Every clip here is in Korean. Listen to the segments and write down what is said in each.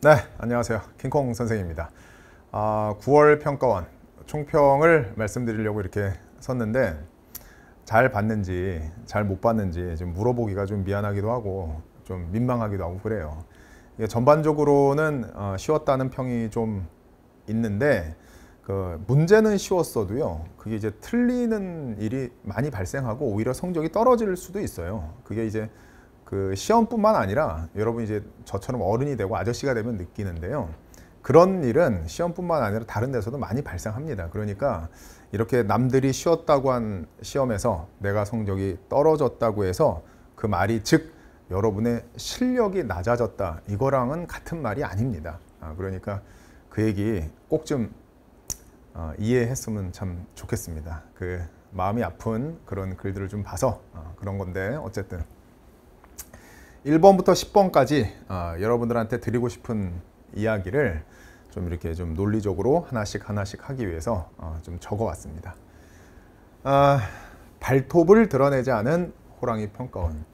네, 안녕하세요. 킹콩 선생입니다. 아, 9월 평가원 총평을 말씀드리려고 이렇게 섰는데 잘 봤는지 잘 못 봤는지 지금 물어보기가 좀 미안하기도 하고 좀 민망하기도 하고 그래요. 예, 전반적으로는 어, 쉬웠다는 평이 좀 있는데 그 문제는 쉬웠어도요. 그게 이제 틀리는 일이 많이 발생하고 오히려 성적이 떨어질 수도 있어요. 그게 이제 그 시험뿐만 아니라 여러분 이제 저처럼 어른이 되고 아저씨가 되면 느끼는데요. 그런 일은 시험뿐만 아니라 다른 데서도 많이 발생합니다. 그러니까 이렇게 남들이 쉬었다고 한 시험에서 내가 성적이 떨어졌다고 해서 그 말이 즉 여러분의 실력이 낮아졌다 이거랑은 같은 말이 아닙니다. 아, 그러니까 그 얘기 꼭좀 어, 이해했으면 참 좋겠습니다. 그 마음이 아픈 그런 글들을 좀 봐서 어, 그런 건데 어쨌든 1번부터 10번까지 어, 여러분들한테 드리고 싶은 이야기를 좀 이렇게 좀 논리적으로 하나씩 하나씩 하기 위해서 어, 좀 적어왔습니다. 아, 발톱을 드러내지 않은 호랑이 평가원.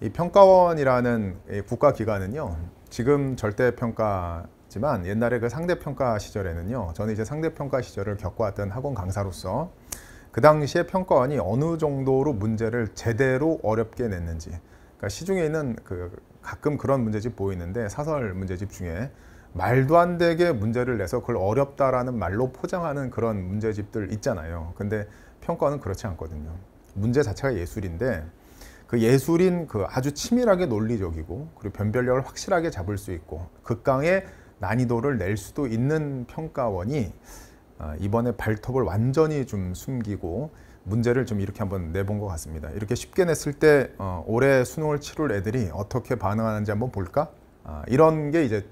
이 평가원이라는 이 국가기관은요, 지금 절대평가지만 옛날에 그 상대평가 시절에는요, 저는 이제 상대평가 시절을 겪어왔던 학원 강사로서 그 당시에 평가원이 어느 정도로 문제를 제대로 어렵게 냈는지 그러니까 시중에 있는 그 가끔 그런 문제집 보이는데 사설 문제집 중에 말도 안 되게 문제를 내서 그걸 어렵다라는 말로 포장하는 그런 문제집들 있잖아요. 근데 평가는 그렇지 않거든요. 문제 자체가 예술인데 그 예술인 그 아주 치밀하게 논리적이고 그리고 변별력을 확실하게 잡을 수 있고 극강의 난이도를 낼 수도 있는 평가원이 아, 이번에 발톱을 완전히 좀 숨기고 문제를 좀 이렇게 한번 내본 것 같습니다. 이렇게 쉽게 냈을 때 어, 올해 수능을 치를 애들이 어떻게 반응하는지 한번 볼까? 아, 이런 게 이제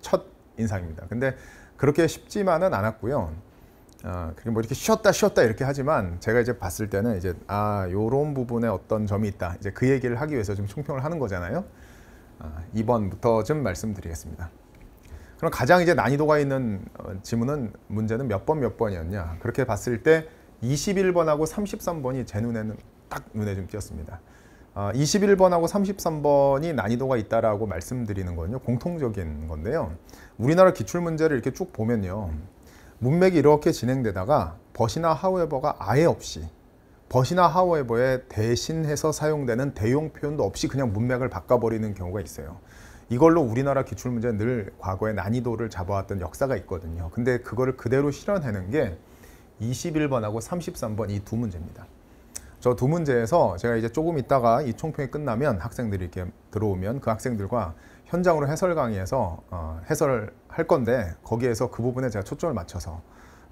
첫 인상입니다. 근데 그렇게 쉽지만은 않았고요. 어, 아, 그게 뭐 이렇게 쉬었다 쉬었다 이렇게 하지만 제가 이제 봤을 때는 이제 아 요런 부분에 어떤 점이 있다 이제 그 얘기를 하기 위해서 좀 총평을 하는 거잖아요. 아, 이번부터좀 말씀드리겠습니다. 그럼 가장 이제 난이도가 있는 어, 지문은 문제는 몇 번몇 몇 번이었냐. 그렇게 봤을 때 21번하고 33번이 제 눈에는 딱 눈에 좀 띄었습니다. 21번하고 아, 33번이 난이도가 있다라고 말씀드리는 건요. 공통적인 건데요. 우리나라 기출 문제를 이렇게 쭉 보면요. 문맥이 이렇게 진행되다가 버시나 하우에버가 아예 없이 버시나 하우에버에 대신해서 사용되는 대용 표현도 없이 그냥 문맥을 바꿔버리는 경우가 있어요. 이걸로 우리나라 기출 문제 늘 과거의 난이도를 잡아왔던 역사가 있거든요. 근데 그거를 그대로 실현하는 게 21번하고 33번 이 두 문제입니다. 저 두 문제에서 제가 이제 조금 있다가 이 총평이 끝나면 학생들이 이렇게 들어오면 그 학생들과 현장으로 해설 강의에서 어, 해설을 할 건데 거기에서 그 부분에 제가 초점을 맞춰서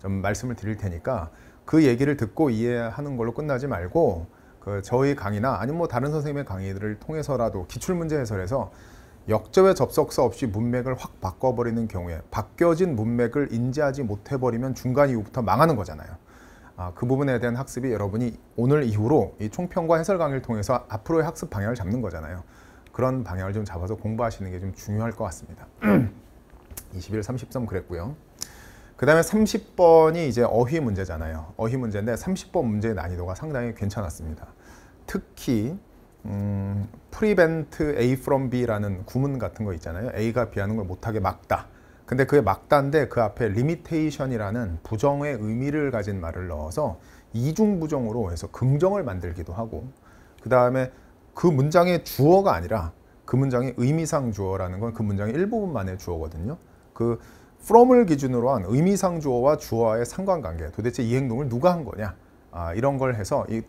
좀 말씀을 드릴 테니까 그 얘기를 듣고 이해하는 걸로 끝나지 말고 그 저희 강의나 아니면 뭐 다른 선생님의 강의들을 통해서라도 기출 문제 해설에서 역제의 접속사 없이 문맥을 확 바꿔버리는 경우에 바뀌어진 문맥을 인지하지 못해버리면 중간 이후부터 망하는 거잖아요. 아, 그 부분에 대한 학습이 여러분이 오늘 이후로 이 총평과 해설 강의를 통해서 앞으로의 학습 방향을 잡는 거잖아요. 그런 방향을 좀 잡아서 공부하시는 게 좀 중요할 것 같습니다. 21, 3 3 그랬고요. 그 다음에 30번이 이제 어휘 문제잖아요. 어휘 문제인데 30번 문제의 난이도가 상당히 괜찮았습니다. 특히 음, prevent A from B라는 구문 같은 거 있잖아요. A가 B하는 걸 못하게 막다. 근데 그게 막다인데 그 앞에 limitation이라는 부정의 의미를 가진 말을 넣어서 이중 부정으로 해서 긍정을 만들기도 하고 그 다음에 그 문장의 주어가 아니라 그 문장의 의미상 주어라는 건 그 문장의 일부분만의 주어거든요. 그 from을 기준으로 한 의미상 주어와 주어와의 상관관계 도대체 이 행동을 누가 한 거냐 아, 이런 걸 해서 이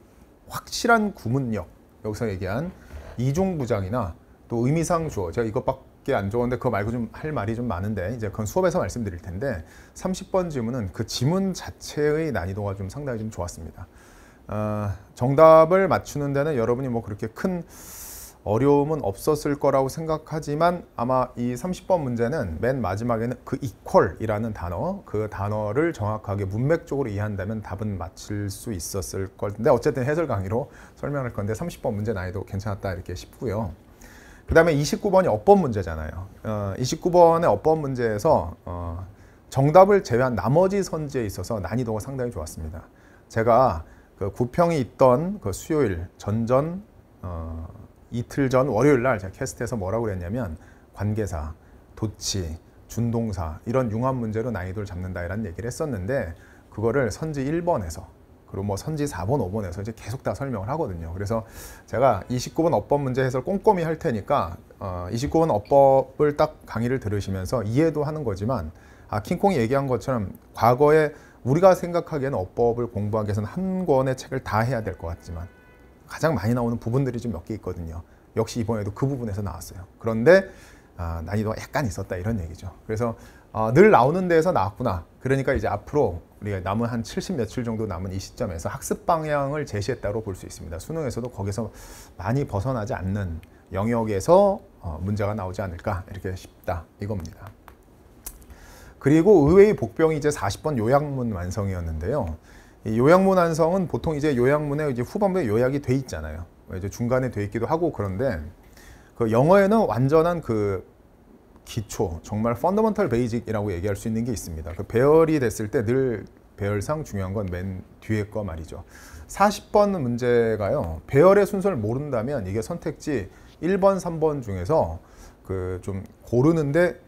확실한 구문력 여기서 얘기한 이중 부장이나 또 의미상 주어 제가 이것밖에 안 좋은데 그거 말고 좀 할 말이 좀 많은데 이제 그건 수업에서 말씀드릴 텐데 30번 지문은 그 지문 자체의 난이도가 좀 상당히 좀 좋았습니다. 어, 정답을 맞추는 데는 여러분이 뭐 그렇게 큰 어려움은 없었을 거라고 생각하지만 아마 이 30번 문제는 맨 마지막에는 그 equal이라는 단어 그 단어를 정확하게 문맥적으로 이해한다면 답은 맞힐 수 있었을 걸 텐데 어쨌든 해설 강의로 설명할 건데 30번 문제 난이도 괜찮았다 이렇게 싶고요. 그 다음에 29번이 어법 문제잖아요. 어, 29번의 어법 문제에서 어, 정답을 제외한 나머지 선지에 있어서 난이도가 상당히 좋았습니다. 제가 그 구평이 있던 그 수요일 전전 어, 이틀 전 월요일 날 제가 캐스트에서 뭐라고 그랬냐면 관계사, 도치, 준동사 이런 융합 문제로 난이도를 잡는다 이런 얘기를 했었는데 그거를 선지 1번에서 그리고 뭐 선지 4번, 5번에서 이제 계속 다 설명을 하거든요. 그래서 제가 29번 어법 문제 해설 꼼꼼히 할 테니까 어, 29번 어법을 딱 강의를 들으시면서 이해도 하는 거지만 아 킹콩이 얘기한 것처럼 과거에 우리가 생각하기에는 어법을 공부하기 위해서는 한 권의 책을 다 해야 될 것 같지만 가장 많이 나오는 부분들이 좀 몇 개 있거든요. 역시 이번에도 그 부분에서 나왔어요. 그런데 아, 난이도가 약간 있었다 이런 얘기죠. 그래서 아, 늘 나오는 데에서 나왔구나. 그러니까 이제 앞으로 우리가 남은 한 70 며칠 정도 남은 이 시점에서 학습 방향을 제시했다고 볼 수 있습니다. 수능에서도 거기서 많이 벗어나지 않는 영역에서 어, 문제가 나오지 않을까 이렇게 싶다 이겁니다. 그리고 의외의 복병이 이제 40번 요약문 완성이었는데요. 요양문 완성은 보통 이제 요양문에 이제 후반부에 요약이 돼 있잖아요. 이제 중간에 돼 있기도 하고 그런데 그 영어에는 완전한 그 기초, 정말 펀더먼털 베이직이라고 얘기할 수 있는 게 있습니다. 그 배열이 됐을 때 늘 배열상 중요한 건 맨 뒤에 거 말이죠. 40번 문제가요. 배열의 순서를 모른다면 이게 선택지 1번, 3번 중에서 그 좀 고르는데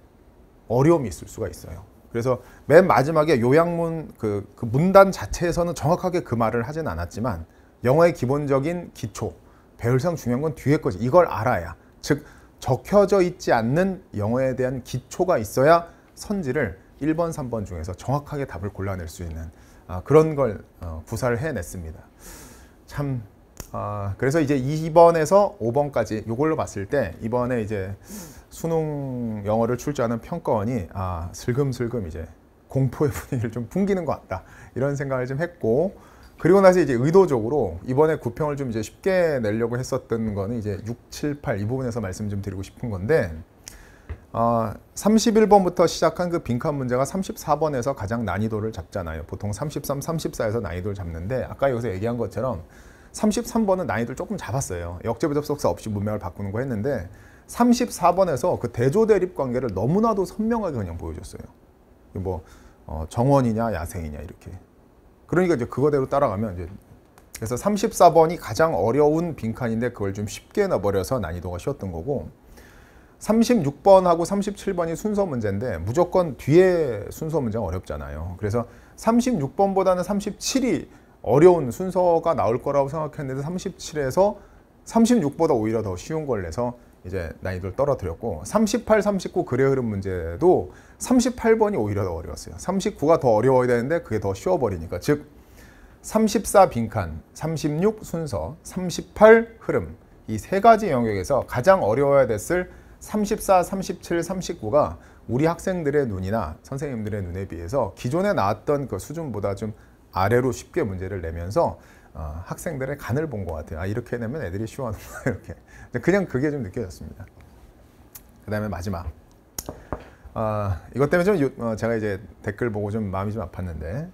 어려움이 있을 수가 있어요. 그래서 맨 마지막에 요양문 그, 그 문단 자체에서는 정확하게 그 말을 하진 않았지만 영어의 기본적인 기초, 배울상 중요한 건 뒤에 거지. 이걸 알아야. 즉 적혀져 있지 않는 영어에 대한 기초가 있어야 선지를 1번, 3번 중에서 정확하게 답을 골라낼 수 있는 아, 그런 걸 어, 구사를 해냈습니다. 참 아, 그래서 이제 2번에서 5번까지 이걸로 봤을 때 이번에 이제 수능 영어를 출제하는 평가원이 아 슬금슬금 이제 공포의 분위기를 좀 풍기는 것 같다 이런 생각을 좀 했고 그리고 나서 이제 의도적으로 이번에 구평을 좀 이제 쉽게 내려고 했었던 거는 이제 6, 7, 8 이 부분에서 말씀 좀 드리고 싶은 건데 어, 아, 31번부터 시작한 그 빈칸 문제가 34번에서 가장 난이도를 잡잖아요. 보통 33, 34에서 난이도를 잡는데 아까 여기서 얘기한 것처럼 33번은 난이도를 조금 잡았어요. 역제부 접속사 없이 문맥을 바꾸는 거 했는데 34번에서 그 대조 대립 관계를 너무나도 선명하게 그냥 보여줬어요. 뭐 어, 정원이냐 야생이냐 이렇게. 그러니까 이제 그거대로 따라가면 이제 그래서 34번이 가장 어려운 빈칸인데 그걸 좀 쉽게 넣어버려서 난이도가 쉬웠던 거고 36번하고 37번이 순서 문제인데 무조건 뒤에 순서 문제가 어렵잖아요. 그래서 36번보다는 37이 어려운 순서가 나올 거라고 생각했는데 37에서 36보다 오히려 더 쉬운 걸 내서 이제 난이도를 떨어뜨렸고 38, 39 글의 흐름 문제도 38번이 오히려 더 어려웠어요. 39가 더 어려워야 되는데 그게 더 쉬워버리니까 즉 34 빈칸, 36 순서, 38 흐름 이 세 가지 영역에서 가장 어려워야 됐을 34, 37, 39가 우리 학생들의 눈이나 선생님들의 눈에 비해서 기존에 나왔던 그 수준보다 좀 아래로 쉽게 문제를 내면서 어, 학생들의 간을 본 것 같아요. 아 이렇게 해내면 애들이 쉬워하는구나 이렇게. 그냥 그게 좀 느껴졌습니다. 그 다음에 마지막. 어, 이것 때문에 좀 요, 어, 제가 이제 댓글 보고 좀 마음이 좀 아팠는데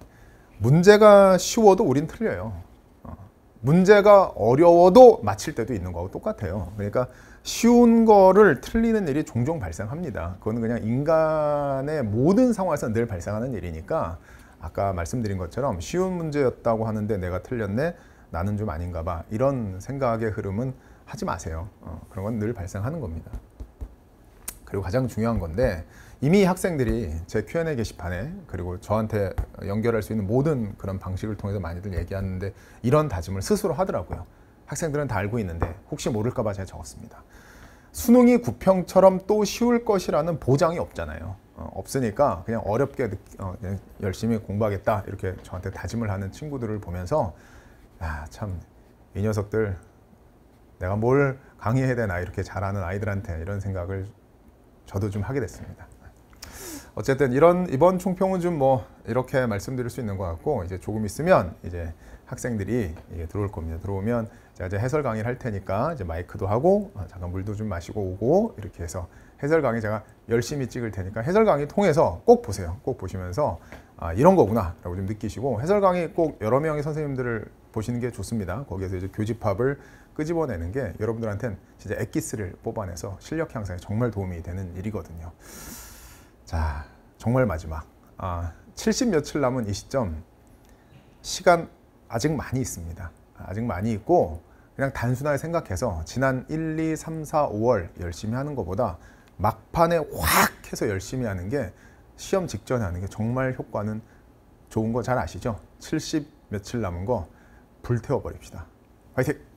문제가 쉬워도 우린 틀려요. 어, 문제가 어려워도 맞힐 때도 있는 거하고 똑같아요. 그러니까 쉬운 거를 틀리는 일이 종종 발생합니다. 그거는 그냥 인간의 모든 상황에서 늘 발생하는 일이니까 아까 말씀드린 것처럼 쉬운 문제였다고 하는데 내가 틀렸네 나는 좀 아닌가 봐 이런 생각의 흐름은 하지 마세요 어, 그런 건 늘 발생하는 겁니다 그리고 가장 중요한 건데 이미 학생들이 제 Q&A 게시판에 그리고 저한테 연결할 수 있는 모든 그런 방식을 통해서 많이들 얘기하는데 이런 다짐을 스스로 하더라고요 학생들은 다 알고 있는데 혹시 모를까 봐 제가 적었습니다 수능이 구평처럼 또 쉬울 것이라는 보장이 없잖아요 어, 없으니까 그냥 어렵게 어, 그냥 열심히 공부하겠다 이렇게 저한테 다짐을 하는 친구들을 보면서 아 참 이 녀석들 내가 뭘 강의해야 되나 이렇게 잘하는 아이들한테 이런 생각을 저도 좀 하게 됐습니다. 어쨌든 이런 이번 총평은 좀 뭐 이렇게 말씀드릴 수 있는 것 같고 이제 조금 있으면 이제 학생들이 이제 들어올 겁니다. 들어오면 제가 이제 해설 강의를 할 테니까 이제 마이크도 하고 어, 잠깐 물도 좀 마시고 오고 이렇게 해서 해설 강의 제가 열심히 찍을 테니까 해설 강의 통해서 꼭 보세요. 꼭 보시면서 아, 이런 거구나 라고 좀 느끼시고 해설 강의 꼭 여러 명의 선생님들을 보시는 게 좋습니다. 거기에서 이제 교집합을 끄집어내는 게 여러분들한테는 진짜 엑기스를 뽑아내서 실력 향상에 정말 도움이 되는 일이거든요. 자, 정말 마지막. 아, 70 며칠 남은 이 시점 시간 아직 많이 있습니다. 아직 많이 있고 그냥 단순하게 생각해서 지난 1, 2, 3, 4, 5월 열심히 하는 것보다 막판에 확 해서 열심히 하는 게 시험 직전에 하는 게 정말 효과는 좋은 거 잘 아시죠? 70 며칠 남은 거 불태워버립시다. 화이팅!